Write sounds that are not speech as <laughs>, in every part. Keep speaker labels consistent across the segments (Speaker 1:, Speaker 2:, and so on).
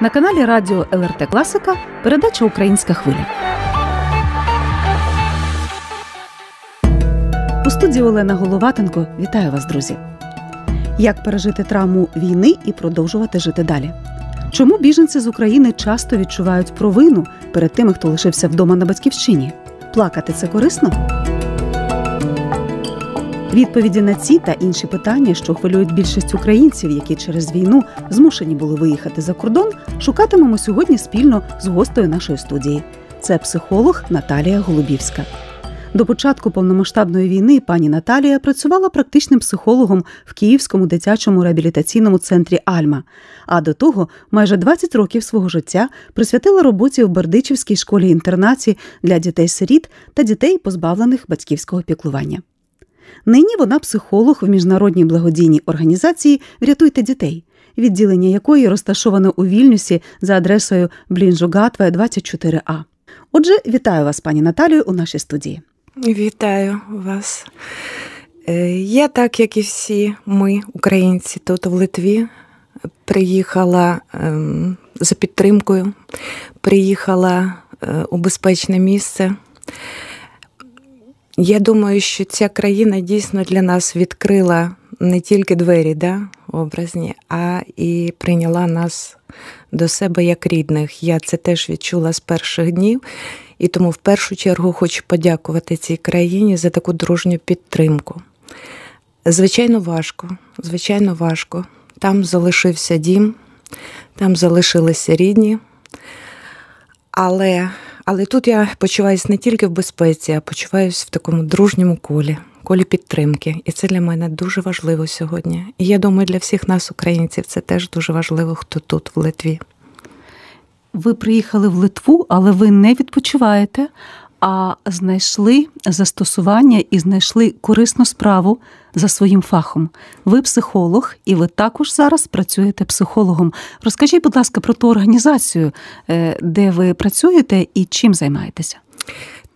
Speaker 1: На каналі Радіо ЛРТ Класика передача Українська хвиля. У студії Олена Головатенко вітаю вас, друзі. Як пережити травму війни і продовжувати жити далі? Чому біженці з України часто відчувають провину перед тими, хто лишився вдома на батьківщині? Плакати це корисно? Відповіді на ці та інші питання, що хвилюють більшість українців, які через війну змушені були виїхати за кордон, шукатимемо сьогодні спільно з гостею нашої студії. Це психолог Наталія Голубівська. До початку повномасштабної війни пані Наталія працювала практичним психологом в Київському дитячому реабілітаційному центрі Альма. А до того майже 20 років свого життя присвятила роботі в Бердичівській школі інтернаті для дітей-сиріт та дітей, позбавлених батьківського піклування. Нині вона психолог в міжнародній благодійній організації Врятуйте дітей, відділення якої розташоване у Вільнюсі за адресою Блінжугатве, 24 А. Отже, вітаю вас, пані Наталію, у нашій студії.
Speaker 2: Вітаю вас.
Speaker 1: Е, я так, як і всі ми, українці,
Speaker 2: тут в Литві, приїхала ем, за підтримкою, приїхала е, у безпечне місце. Я думаю, що ця країна дійсно для нас відкрила не тільки двері, да, образні, а і прийняла нас до себе як рідних. Я це теж відчула з перших днів. І тому в першу чергу хочу подякувати цій країні за таку дружню підтримку. Звичайно, важко, звичайно, важко. Там залишився дім, там залишилися рідні. Але але тут я почуваюся не тільки в безпеці, а почуваюся в такому дружньому колі, колі підтримки. І це для мене дуже важливо сьогодні. І я думаю,
Speaker 1: для всіх нас, українців, це теж дуже важливо, хто тут в Литві. Ви приїхали в Литву, але ви не відпочиваєте, а знайшли застосування і знайшли корисну справу за своїм фахом. Ви психолог, і ви також зараз працюєте психологом. Розкажіть, будь ласка, про ту організацію, е, де ви працюєте і чим займаєтеся.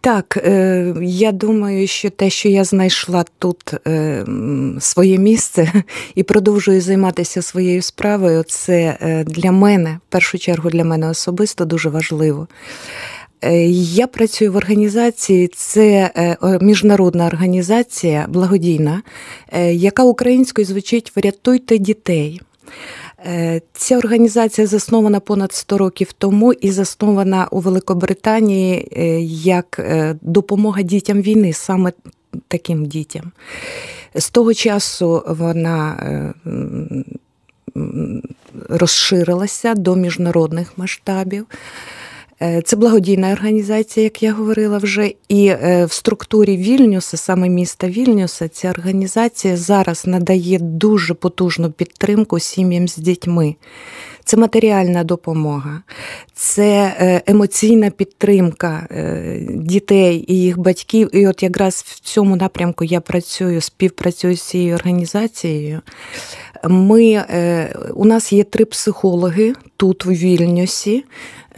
Speaker 1: Так, е, я думаю,
Speaker 2: що те, що я знайшла тут е, своє місце <laughs> і продовжую займатися своєю справою, це для мене, в першу чергу, для мене особисто дуже важливо. Е, я працюю в організації, це е, міжнародна організація благодійна, е, яка українською звучить Врятуйте дітей. Ця організація заснована понад 100 років тому і заснована у Великобританії як допомога дітям війни, саме таким дітям. З того часу вона розширилася до міжнародних масштабів. Е, це благодійна організація, як я говорила вже, і е, в структурі Вільнюса, саме міста Вільнюса, ця організація зараз надає дуже потужну підтримку сім'ям з дітьми. Це матеріальна допомога, це е, емоційна підтримка дітей і їх батьків. І от якраз в цьому напрямку я працюю, співпрацюю з цією організацією. Ми, У нас є три психологи тут, у Вільнюсі.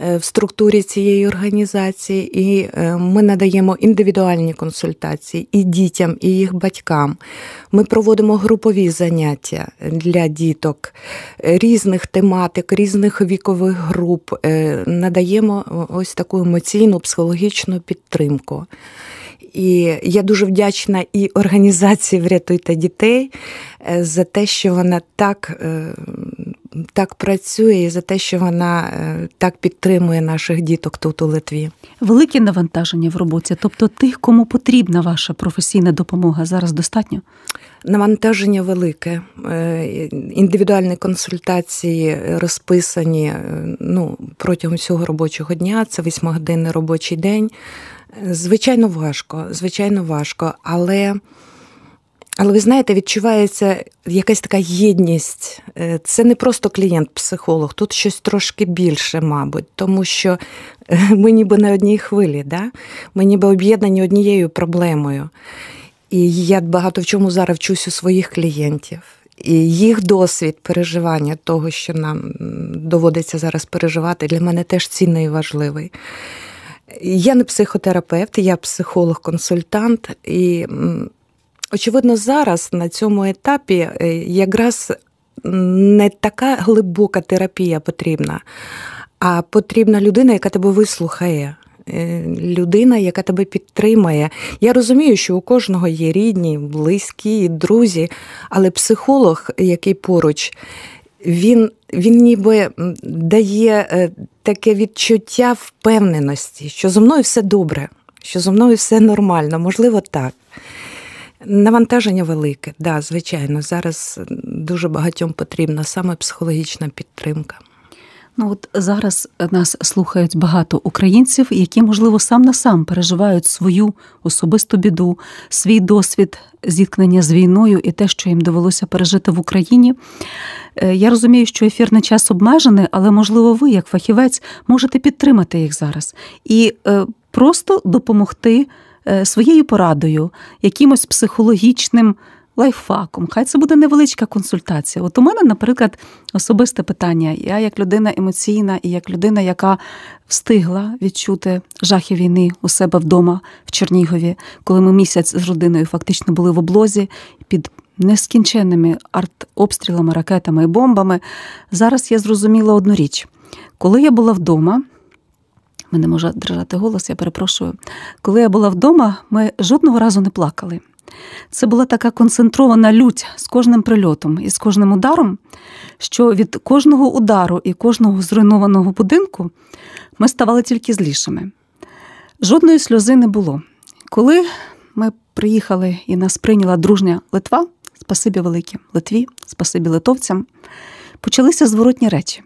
Speaker 2: Е, в структурі цієї організації, і е, ми надаємо індивідуальні консультації і дітям, і їх батькам. Ми проводимо групові заняття для діток е, різних тематик, різних вікових груп, надаємо ось таку емоційну, психологічну підтримку. І я дуже вдячна і організації Врятуйте дітей за те, що вона так так працює і за те, що вона е, так підтримує
Speaker 1: наших діток тут у Литві. Велике навантаження в роботі, тобто тих, кому потрібна ваша професійна допомога, зараз достатньо. Навантаження велике,
Speaker 2: е, індивідуальні консультації розписані е, ну, протягом всього робочого дня, це восьмигодинний робочий день. Звичайно, важко, звичайно, важко, але але ви знаєте, відчувається якась така єдність. Е, це не просто клієнт-психолог, тут щось трошки більше, мабуть, тому що е, ми ніби на одній хвилі, да? ми ніби об'єднані однією проблемою. І я багато в чому зараз вчусь у своїх клієнтів. І їх досвід переживання того, що нам доводиться зараз переживати, для мене теж цінний і важливий. Я не психотерапевт, я психолог-консультант. і... Очевидно, зараз на цьому етапі е, якраз не така глибока терапія потрібна, а потрібна людина, яка тебе вислухає. Е, людина, яка тебе підтримає. Я розумію, що у кожного є рідні, близькі, друзі, але психолог, який поруч, він він ніби дає е, таке відчуття впевненості, що зо мною все добре, що зо мною все нормально, можливо, так. Навантаження велике, да, звичайно. Зараз дуже багатьом потрібна саме психологічна підтримка.
Speaker 1: Ну от зараз нас слухають багато українців, які, можливо, сам на сам переживають свою особисту біду, свій досвід зіткнення з війною і те, що їм довелося пережити в Україні. Е, я розумію, що ефірний час обмежений, але можливо, ви, як фахівець, можете підтримати їх зараз і е, просто допомогти Е, своєю порадою, якимось психологічним лайфхаком. Хай це буде невеличка консультація. От у мене, наприклад, особисте питання. Я як людина емоційна і як людина, яка встигла відчути жахи війни у себе вдома в Чернігові, коли ми місяць з родиною фактично були в облозі під. Нескінченними артобстрілами, ракетами і бомбами. Зараз я зрозуміла одну річ: коли я була вдома, мене може дрожати голос, я перепрошую. Коли я була вдома, ми жодного разу не плакали. Це була така концентрована лють з кожним прильотом і з кожним ударом, що від кожного удару і кожного зруйнованого будинку ми ставали тільки злішими. Жодної сльози не було. Коли ми приїхали і нас прийняла дружня Литва, спасибі велике Литві, спасибі литовцям, почалися зворотні речі.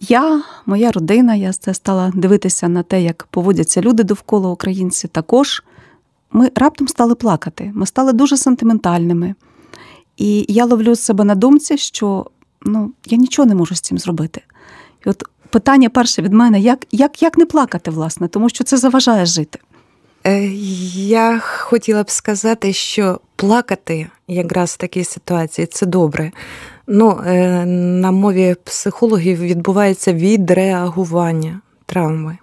Speaker 1: Я, моя родина, я це стала дивитися на те, як поводяться люди довкола українці. Також ми раптом стали плакати, ми стали дуже сентиментальними. І я ловлю себе на думці, що ну, я нічого не можу з цим зробити. І от питання перше від мене: як, як, як не плакати, власне, тому що це заважає жити. Е, я
Speaker 2: хотіла б сказати, що плакати якраз в такій ситуації це добре. Ну, е, на мові психологів відбувається відреагування травми.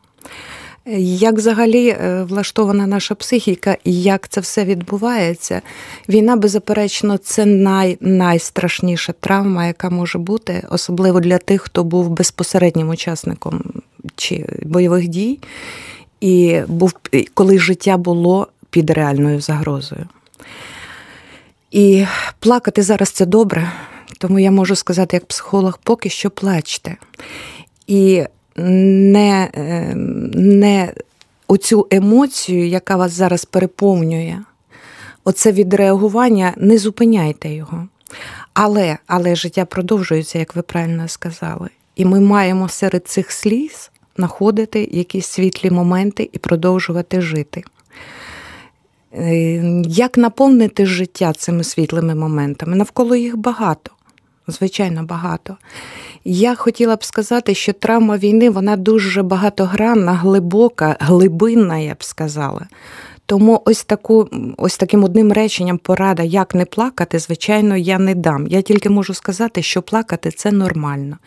Speaker 2: Е, як взагалі е, влаштована наша психіка і як це все відбувається? Війна, беззаперечно, це най, найстрашніша травма, яка може бути, особливо для тих, хто був безпосереднім учасником чи бойових дій, і був коли життя було під реальною загрозою. І плакати зараз це добре. Тому я можу сказати, як психолог, поки що плачте. І не, ем, не оцю емоцію, яка вас зараз переповнює, оце відреагування, не зупиняйте його. Але, але життя продовжується, як ви правильно сказали. І ми маємо серед цих сліз знаходити якісь світлі моменти і продовжувати жити. Е, як наповнити життя цими світлими моментами? Навколо їх багато звичайно багато. Я хотіла б сказати, що травма війни вона дуже багатогранна, глибока, глибинна, я б сказала. Тому ось таку, ось таким одним реченням порада, як не плакати, звичайно, я не дам. Я тільки можу сказати, що плакати це нормально.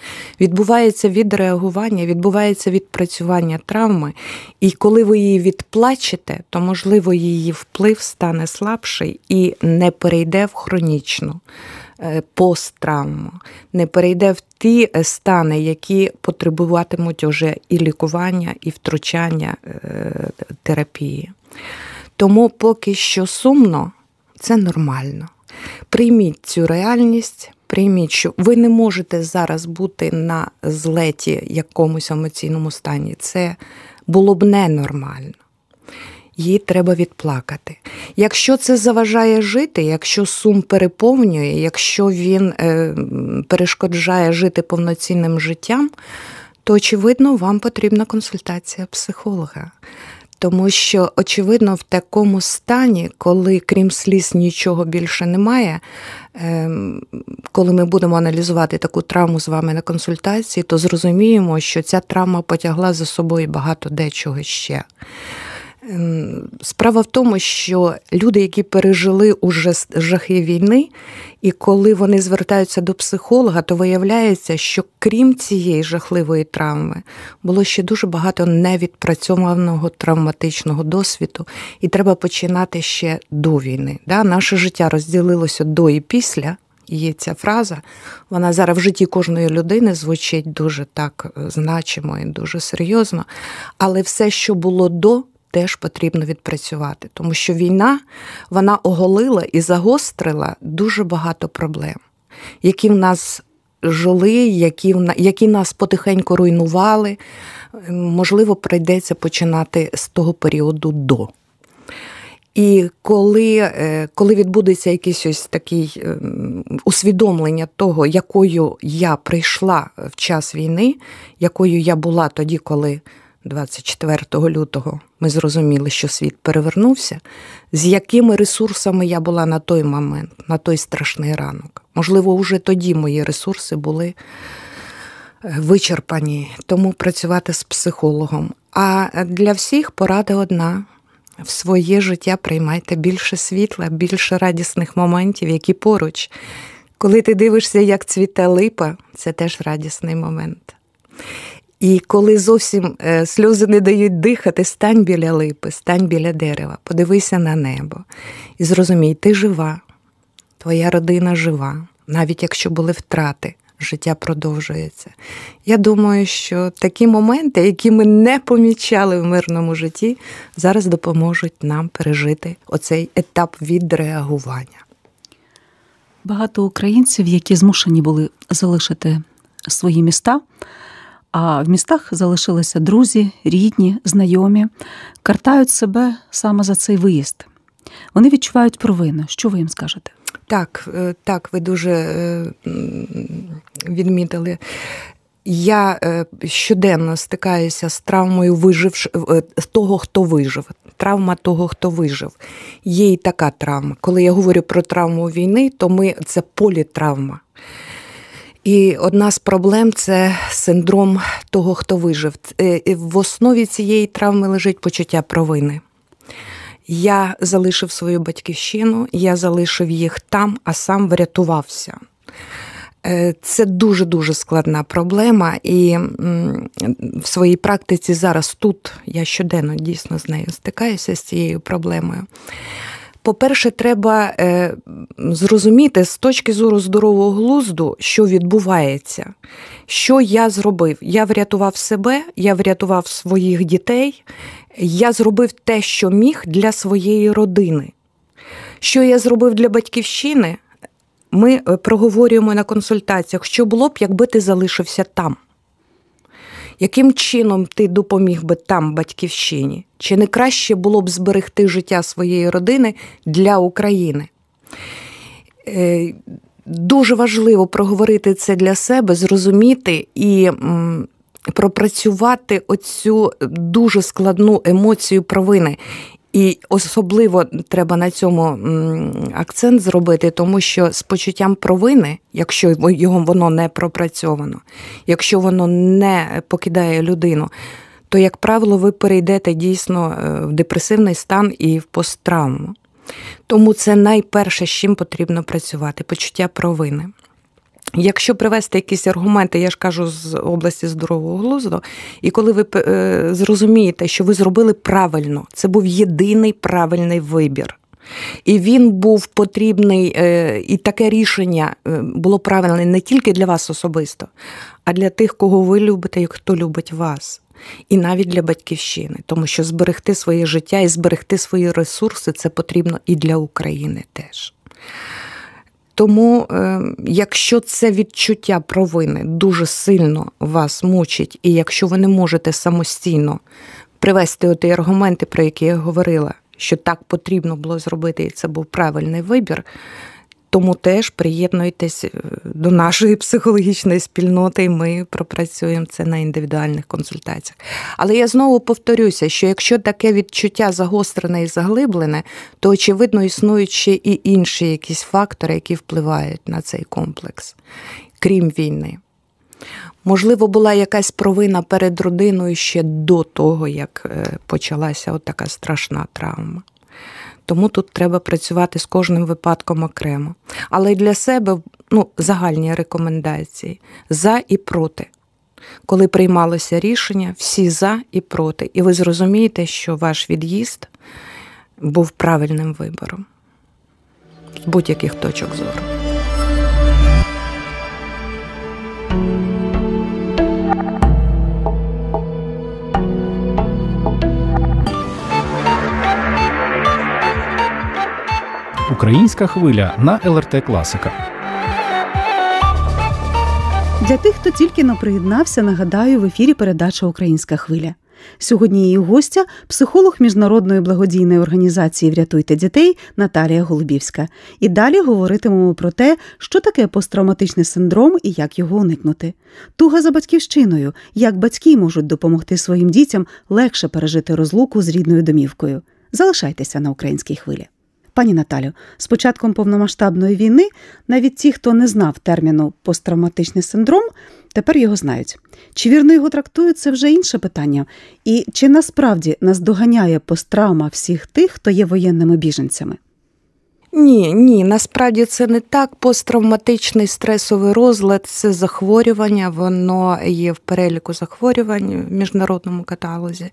Speaker 2: Відбувається відреагування, відбувається відпрацювання травми, і коли ви її відплачете, то можливо її вплив стане слабший і не перейде в хронічну. Е, посттравму, не перейде в ті е, стани, які потребуватимуть уже і лікування, і втручання е, терапії. Тому поки що сумно, це нормально. Прийміть цю реальність. Прийміть, що ви не можете зараз бути на злеті якомусь емоційному стані. Це було б ненормально її треба відплакати. Якщо це заважає жити, якщо сум переповнює, якщо він е, перешкоджає жити повноцінним життям, то очевидно вам потрібна консультація психолога. Тому що, очевидно, в такому стані, коли крім сліз нічого більше немає, ем, коли ми будемо аналізувати таку травму з вами на консультації, то зрозуміємо, що ця травма потягла за собою багато дечого ще. Ем, справа в тому, що люди, які пережили уже жахи війни, і коли вони звертаються до психолога, то виявляється, що крім цієї жахливої травми було ще дуже багато невідпрацьованого травматичного досвіду, і треба починати ще до війни. Да? Наше життя розділилося до і після. Є ця фраза, вона зараз в житті кожної людини звучить дуже так е, значимо і дуже серйозно. Але все, що було до, теж потрібно відпрацювати, тому що війна вона оголила і загострила дуже багато проблем, які в нас жили, які які нас потихеньку руйнували. Ем, можливо, прийдеться починати з того періоду до. І коли е, коли відбудеться якийсь ось такий ем, усвідомлення того, якою я прийшла в час війни, якою я була тоді, коли 24 лютого, ми зрозуміли, що світ перевернувся, з якими ресурсами я була на той момент, на той страшний ранок. Можливо, вже тоді мої ресурси були е, вичерпані, тому працювати з психологом. А для всіх порада одна. В своє життя приймайте більше світла, більше радісних моментів, які поруч. Коли ти дивишся, як цвіте липа, це теж радісний момент. І коли зовсім е, сльози не дають дихати, стань біля липи, стань біля дерева, подивися на небо. І зрозумій, ти жива, твоя родина жива, навіть якщо були втрати, життя продовжується. Я думаю, що такі моменти, які ми не помічали в мирному житті, зараз допоможуть нам пережити оцей етап відреагування.
Speaker 1: Багато українців, які змушені були залишити свої міста а в містах залишилися друзі, рідні, знайомі, картають себе саме за цей виїзд. Вони відчувають провину. Що ви їм скажете?
Speaker 2: Так, е, так, ви дуже е, відмітили. Я е, щоденно стикаюся з травмою виживш... того, хто вижив. Травма того, хто вижив. Є й така травма. Коли я говорю про травму війни, то ми це політравма. І одна з проблем це синдром того, хто вижив. Е, е, в основі цієї травми лежить почуття провини. Я залишив свою батьківщину, я залишив їх там, а сам врятувався. Е, це дуже дуже складна проблема, і в своїй практиці зараз тут я щоденно дійсно з нею стикаюся з цією проблемою по-перше, треба е, зрозуміти з точки зору здорового глузду, що відбувається, що я зробив. Я врятував себе, я врятував своїх дітей, я зробив те, що міг для своєї родини. Що я зробив для батьківщини, ми е, проговорюємо на консультаціях, що було б, якби ти залишився там яким чином ти допоміг би там батьківщині? Чи не краще було б зберегти життя своєї родини для України? Е, дуже важливо проговорити це для себе, зрозуміти і пропрацювати оцю дуже складну емоцію провини. І особливо треба на цьому акцент зробити, тому що з почуттям провини, якщо його воно не пропрацьовано, якщо воно не покидає людину, то, як правило, ви перейдете дійсно е, в депресивний стан і в посттравму. Тому це найперше, з чим потрібно працювати почуття провини. Якщо привести якісь аргументи, я ж кажу з області здорового глузду, і коли ви е, зрозумієте, що ви зробили правильно, це був єдиний правильний вибір. І він був потрібний, е, і таке рішення е, було правильне не тільки для вас особисто, а для тих, кого ви любите і хто любить вас. І навіть для батьківщини, тому що зберегти своє життя і зберегти свої ресурси це потрібно і для України теж. Тому, ем, якщо це відчуття провини дуже сильно вас мучить, і якщо ви не можете самостійно привести ті аргументи, про які я говорила, що так потрібно було зробити, і це був правильний вибір, тому теж приєднуйтесь е, до нашої психологічної спільноти, і ми пропрацюємо це на індивідуальних консультаціях. Але я знову повторюся, що якщо таке відчуття загострене і заглиблене, то очевидно існують ще і інші якісь фактори, які впливають на цей комплекс, крім війни. Можливо, була якась провина перед родиною ще до того, як е, почалася от така страшна травма тому тут треба працювати з кожним випадком окремо. Але для себе ну, загальні рекомендації за і проти. Коли приймалося рішення, всі за і проти. І ви зрозумієте, що ваш від'їзд був правильним вибором з будь-яких точок зору. Українська хвиля на ЛРТ Класика.
Speaker 1: Для тих, хто тільки не приєднався, нагадаю в ефірі передача Українська хвиля. Сьогодні її гостя психолог міжнародної благодійної організації Врятуйте дітей Наталія Голубівська. І далі говоритимемо про те, що таке посттравматичний синдром і як його уникнути. Туга за батьківщиною, як батьки можуть допомогти своїм дітям легше пережити розлуку з рідною домівкою. Залишайтеся на українській хвилі. Пані Наталю, з початком повномасштабної війни навіть ті, хто не знав терміну посттравматичний синдром, тепер його знають. Чи вірно його трактують, це вже інше питання. І чи насправді наздоганяє посттравма всіх тих, хто є воєнними біженцями?
Speaker 2: Ні, ні, насправді це не так. Посттравматичний стресовий розлад це захворювання, воно є в переліку захворювань в міжнародному каталозі.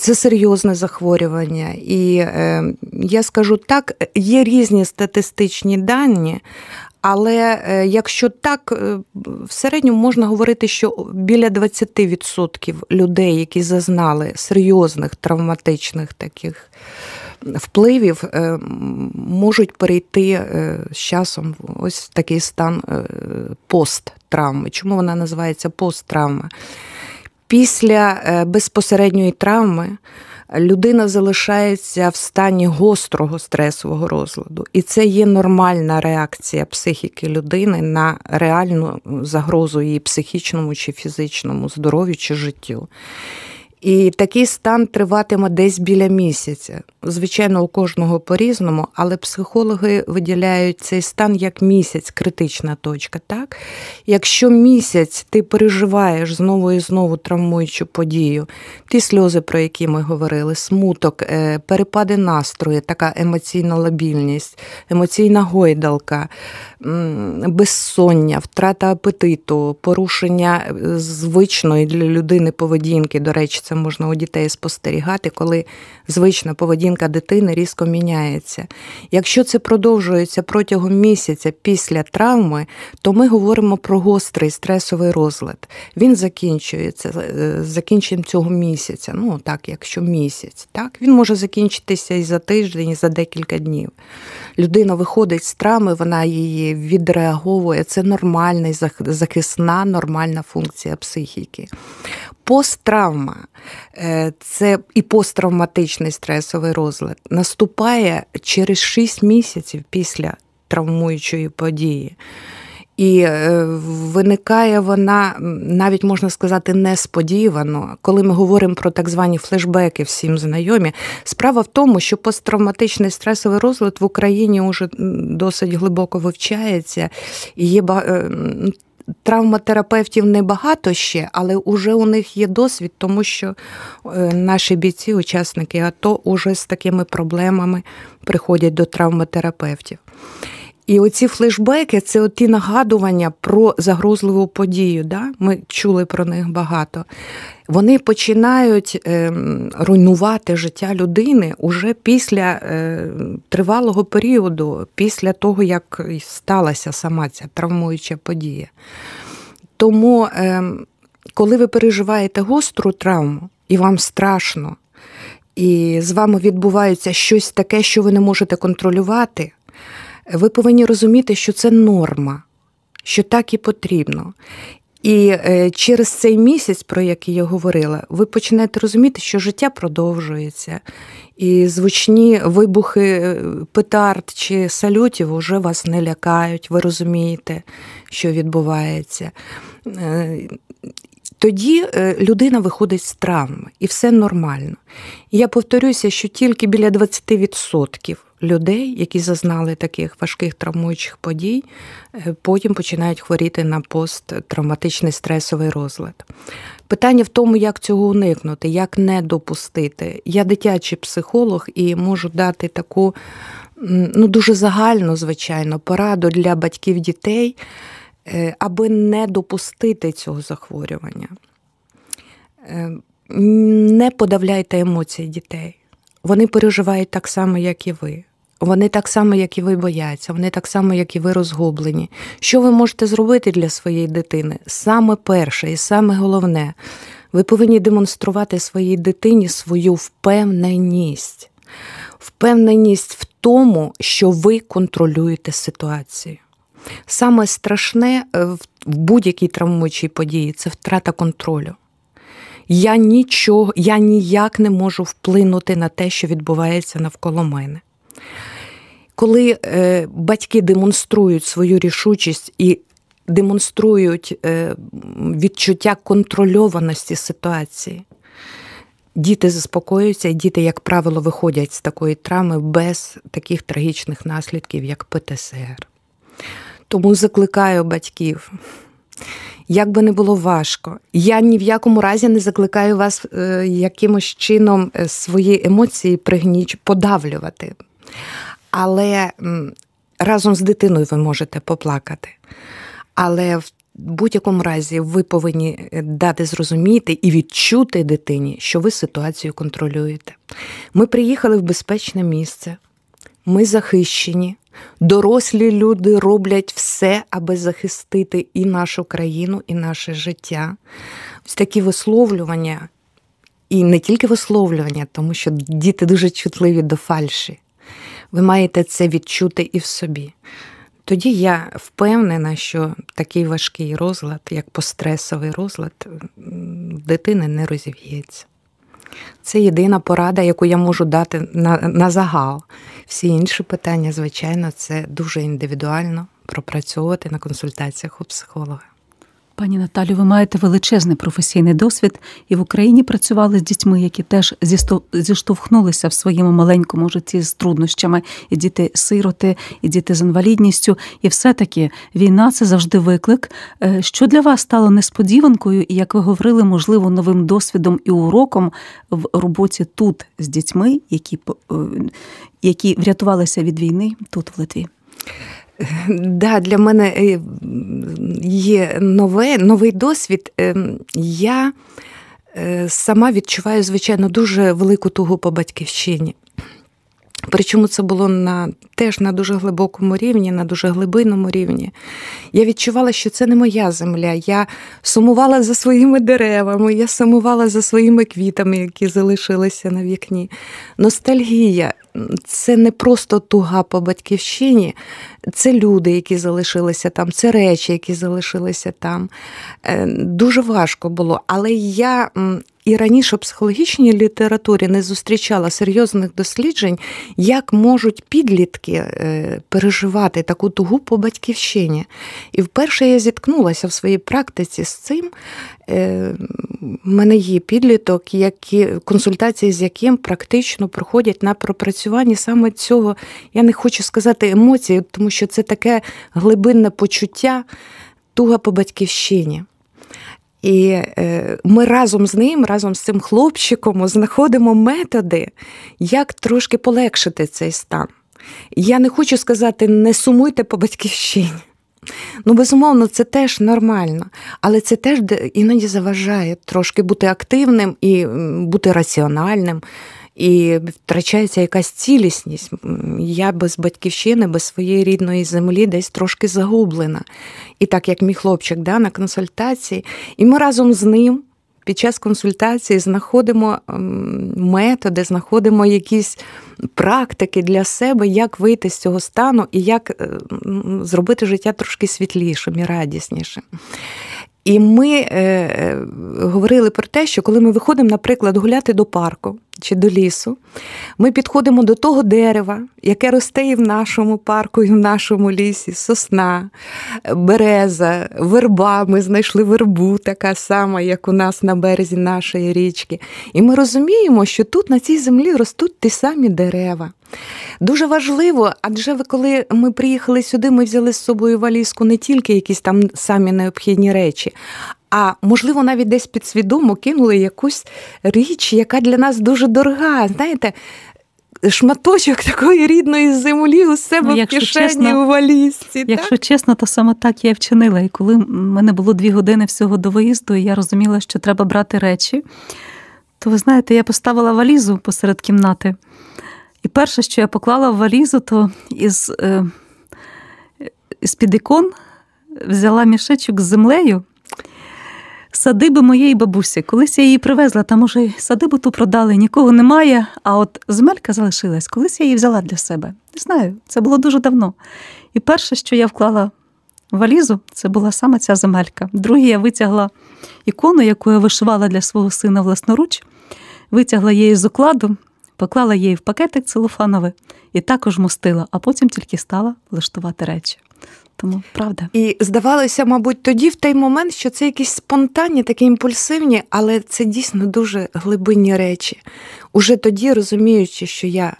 Speaker 2: Це серйозне захворювання. І е, я скажу так, є різні статистичні дані. Але е, якщо так, е, в середньому можна говорити, що біля 20% людей, які зазнали серйозних травматичних таких впливів е, можуть перейти е, з часом ось такий стан е, посттравми. Чому вона називається посттравма? Після безпосередньої травми. Людина залишається в стані гострого стресового розладу, і це є нормальна реакція психіки людини на реальну загрозу її психічному чи фізичному здоров'ю чи життю. І такий стан триватиме десь біля місяця. Звичайно, у кожного по-різному, але психологи виділяють цей стан як місяць, критична точка. Так, якщо місяць ти переживаєш знову і знову травмуючу подію, ті сльози, про які ми говорили, смуток, е, перепади настрою, така емоційна лабільність, емоційна гойдалка, безсоння, втрата апетиту, порушення е, звичної для людини поведінки. До речі, це це можна у дітей спостерігати, коли звична поведінка дитини різко міняється. Якщо це продовжується протягом місяця після травми, то ми говоримо про гострий стресовий розлад. Він закінчується е, закінченням цього місяця. Ну так, якщо місяць, так він може закінчитися і за тиждень, і за декілька днів. Людина виходить з травми, вона її відреаговує. Це нормальна захисна, нормальна функція психіки. Посттравма е, це і посттравматичний стресовий розлад наступає через 6 місяців після травмуючої події. І е, виникає вона навіть можна сказати несподівано, коли ми говоримо про так звані флешбеки, всім знайомі. Справа в тому, що посттравматичний стресовий розлад в Україні вже досить глибоко вивчається і є е, Травматерапевтів небагато ще, але вже у них є досвід, тому що е, наші бійці, учасники АТО, уже з такими проблемами приходять до травматерапевтів. І оці флешбеки це оті нагадування про загрозливу подію. Да? Ми чули про них багато. Вони починають е, руйнувати життя людини уже після е, тривалого періоду, після того, як сталася сама ця травмуюча подія. Тому, е, коли ви переживаєте гостру травму і вам страшно, і з вами відбувається щось таке, що ви не можете контролювати ви повинні розуміти, що це норма, що так і потрібно. І е, через цей місяць, про який я говорила, ви починаєте розуміти, що життя продовжується, і звучні вибухи е, петард чи салютів уже вас не лякають, ви розумієте, що відбувається. Е, тоді людина виходить з травми, і все нормально. І я повторюся, що тільки біля 20% людей, які зазнали таких важких травмуючих подій, е, потім починають хворіти на посттравматичний стресовий розлад. Питання в тому, як цього уникнути, як не допустити. Я дитячий психолог і можу дати таку ну дуже загальну, звичайно, пораду для батьків дітей, е, аби не допустити цього захворювання. Е, не подавляйте емоції дітей. Вони переживають так само, як і ви. Вони так само, як і ви бояться, вони так само, як і ви розгублені. Що ви можете зробити для своєї дитини? Саме перше і саме головне, ви повинні демонструвати своїй дитині свою впевненість, впевненість в тому, що ви контролюєте ситуацію. Саме страшне е, в будь-якій травмуючій події це втрата контролю. Я нічого, я ніяк не можу вплинути на те, що відбувається навколо мене. Коли е, батьки демонструють свою рішучість і демонструють е, відчуття контрольованості ситуації, діти заспокоюються, і діти, як правило, виходять з такої травми без таких трагічних наслідків, як ПТСР. Тому закликаю батьків. Як би не було важко, я ні в якому разі не закликаю вас е, якимось чином е, свої емоції пригніч подавлювати. Але разом з дитиною ви можете поплакати. Але в будь-якому разі ви повинні е, дати зрозуміти і відчути дитині, що ви ситуацію контролюєте. Ми приїхали в безпечне місце, ми захищені. Дорослі люди роблять все, аби захистити і нашу країну, і наше життя. Ось такі висловлювання, і не тільки висловлювання, тому що діти дуже чутливі до фальші. Ви маєте це відчути і в собі. Тоді я впевнена, що такий важкий розлад, як постресовий розлад, дитини не розів'ється. Це єдина порада, яку я можу дати на, на загал. Всі інші питання, звичайно, це дуже індивідуально пропрацьовувати на консультаціях у психолога.
Speaker 1: Пані Наталю, ви маєте величезний професійний досвід і в Україні працювали з дітьми, які теж зіштовхнулися в своєму маленькому житті з труднощами, і діти-сироти, і діти з інвалідністю. І все-таки війна це завжди виклик. Е, що для вас стало несподіванкою, і як ви говорили, можливо, новим досвідом і уроком в роботі тут з дітьми, які е, які врятувалися від війни тут в Литві? Да, для мене е,
Speaker 2: є нове, новий досвід. Ем, я е, сама відчуваю, звичайно, дуже велику тугу по батьківщині. Причому це було на теж на дуже глибокому рівні, на дуже глибинному рівні. Я відчувала, що це не моя земля. Я сумувала за своїми деревами, я сумувала за своїми квітами, які залишилися на вікні. Ностальгія це не просто туга по батьківщині, це люди, які залишилися там, це речі, які залишилися там. Е, дуже важко було, але я і раніше в психологічній літературі не зустрічала серйозних досліджень, як можуть підлітки е, переживати таку тугу по батьківщині. І вперше я зіткнулася в своїй практиці з цим. У е, мене є підліток, які консультації з яким практично проходять на пропрацюванні саме цього. Я не хочу сказати емоцій, тому що це таке глибинне почуття, туга по батьківщині. І е, ми разом з ним, разом з цим хлопчиком, знаходимо методи, як трошки полегшити цей стан. Я не хочу сказати, не сумуйте по батьківщині. Ну, безумовно, це теж нормально, але це теж іноді заважає трошки бути активним і бути раціональним і втрачається якась цілісність. Я без батьківщини, без своєї рідної землі десь трошки загублена. І так як мій хлопчик да, на консультації, і ми разом з ним. Під час консультації знаходимо ем, методи, знаходимо якісь практики для себе, як вийти з цього стану і як е, зробити життя трошки світлішим і радіснішим. І ми е, е, говорили про те, що коли ми виходимо, наприклад, гуляти до парку чи до лісу, ми підходимо до того дерева, яке росте і в нашому парку, і в нашому лісі, сосна, береза, верба. Ми знайшли вербу, така сама, як у нас на березі нашої річки. І ми розуміємо, що тут на цій землі ростуть ті самі дерева. Дуже важливо, адже ви коли ми приїхали сюди, ми взяли з собою валізку не тільки якісь там самі необхідні речі, а можливо, навіть десь підсвідомо кинули якусь річ, яка для нас дуже дорога. Знаєте, шматочок такої рідної
Speaker 1: землі у себе ну, якщо в кишені чесно, у валізці. Якщо так? чесно, то саме так я і вчинила. І коли в мене було дві години всього до виїзду, і я розуміла, що треба брати речі, то ви знаєте, я поставила валізу посеред кімнати. І перше, що я поклала в валізу, то із е, з під ікон взяла мішечок з землею садиби моєї бабусі. Колись я її привезла, там уже садибу ту продали, нікого немає. А от земелька залишилась, колись я її взяла для себе. Не знаю, це було дуже давно. І перше, що я вклала в валізу, це була саме ця земелька. Друге, я витягла ікону, яку я вишивала для свого сина власноруч, витягла її з укладу поклала її в пакетик целофановий і також мостила, а потім тільки стала влаштувати речі. Тому правда. І здавалося, мабуть,
Speaker 2: тоді в той момент, що це якісь спонтанні, такі імпульсивні, але це дійсно дуже глибинні речі. Уже тоді розуміючи, що я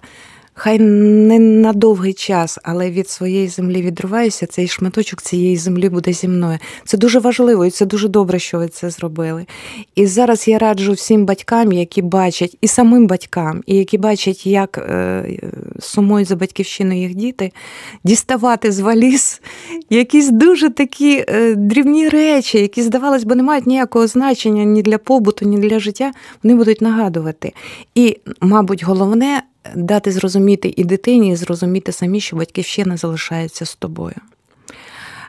Speaker 2: хай не на довгий час, але від своєї землі відриваюся, цей шматочок цієї землі буде зі мною. Це дуже важливо і це дуже добре, що ви це зробили. І зараз я раджу всім батькам, які бачать, і самим батькам, і які бачать, як е, сумують за батьківщиною їх діти, діставати з валіз якісь дуже такі е, дрібні речі, які, здавалось би, не мають ніякого значення ні для побуту, ні для життя. Вони будуть нагадувати. І, мабуть, головне дати зрозуміти і дитині, і зрозуміти самі, що батьківщина залишається з тобою.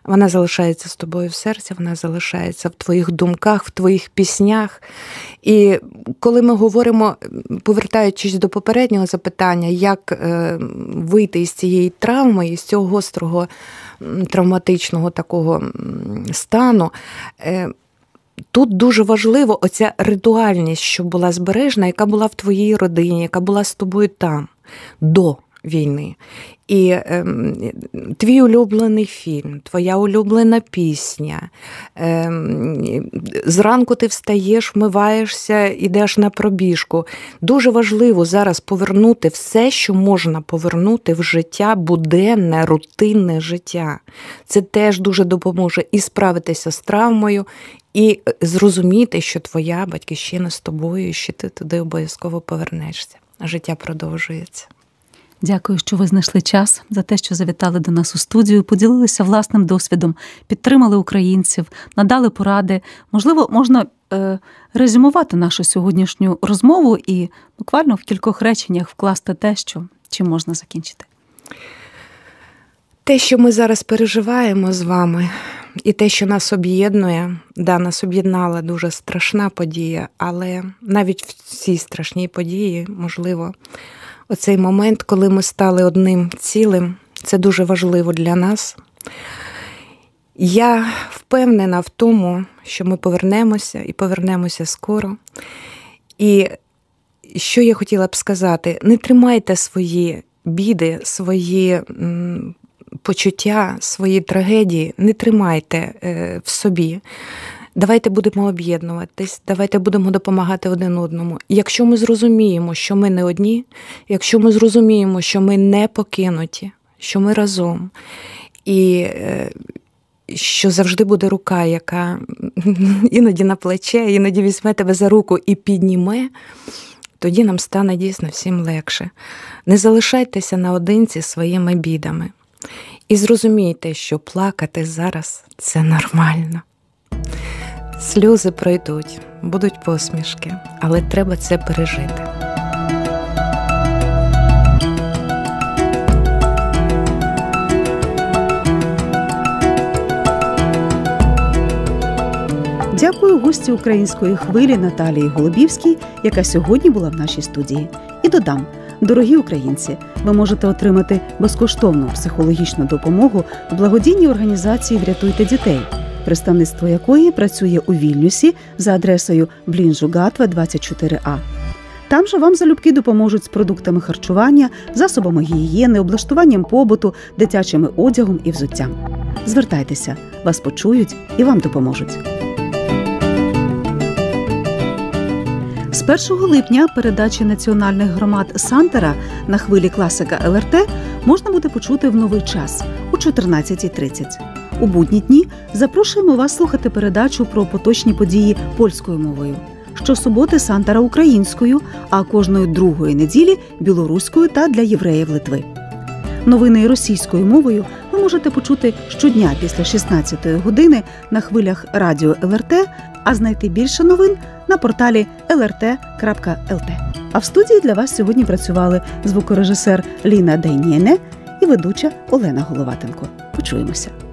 Speaker 2: Вона залишається з тобою в серці, вона залишається в твоїх думках, в твоїх піснях. І коли ми говоримо, повертаючись до попереднього запитання, як е, вийти із цієї травми, із цього гострого травматичного такого стану, е, Тут дуже важливо оця ритуальність, що була збережена, яка була в твоїй родині, яка була з тобою там до війни. І е, твій улюблений фільм, твоя улюблена пісня. Е, Зранку ти встаєш, вмиваєшся, йдеш на пробіжку. Дуже важливо зараз повернути все, що можна повернути в життя, буденне, рутинне життя. Це теж дуже допоможе і справитися з травмою, і е, зрозуміти, що твоя батьківщина з тобою, що ти
Speaker 1: туди обов'язково
Speaker 2: повернешся. Життя продовжується.
Speaker 1: Дякую, що ви знайшли час за те, що завітали до нас у студію, поділилися власним досвідом, підтримали українців, надали поради. Можливо, можна е, резюмувати нашу сьогоднішню розмову і буквально в кількох реченнях вкласти те, що чим можна закінчити. Те, що ми зараз переживаємо з вами, і те, що нас
Speaker 2: об'єднує, да, нас об'єднала дуже страшна подія, але навіть в цій страшній події, можливо, оцей момент, коли ми стали одним цілим, це дуже важливо для нас. Я впевнена в тому, що ми повернемося і повернемося скоро. І що я хотіла б сказати, не тримайте свої біди, свої почуття, свої трагедії не тримайте е, в собі. Давайте будемо об'єднуватись, давайте будемо допомагати один одному. Якщо ми зрозуміємо, що ми не одні, якщо ми зрозуміємо, що ми не покинуті, що ми разом, і е, що завжди буде рука, яка <laughs> іноді на плече, іноді візьме тебе за руку і підніме, тоді нам стане дійсно всім легше. Не залишайтеся наодинці своїми бідами. І зрозумійте, що плакати зараз це нормально. Сльози пройдуть, будуть посмішки, але треба це пережити.
Speaker 1: Дякую гості української хвилі Наталії Голубівській, яка сьогодні була в нашій студії. І додам. Дорогі українці, ви можете отримати безкоштовну психологічну допомогу в благодійній організації Врятуйте дітей, представництво якої працює у Вільнюсі за адресою Блінжугатва, 24 а. Там же вам залюбки допоможуть з продуктами харчування, засобами гігієни, облаштуванням побуту, дитячими одягом і взуттям. Звертайтеся, вас почують і вам допоможуть. З 1 липня передачі національних громад Сантера на хвилі класика ЛРТ можна буде почути в новий час о 14.30. У будні дні запрошуємо вас слухати передачу про поточні події польською мовою. Щосуботи Сантера українською, а кожної другої неділі білоруською та для євреїв Литви. Новини російською мовою ви можете почути щодня після 16 години на хвилях радіо ЛРТ а знайти більше новин на порталі lrt.lt. А в студії для вас сьогодні працювали звукорежисер Ліна Дайнєне і ведуча Олена Головатенко. Почуємося.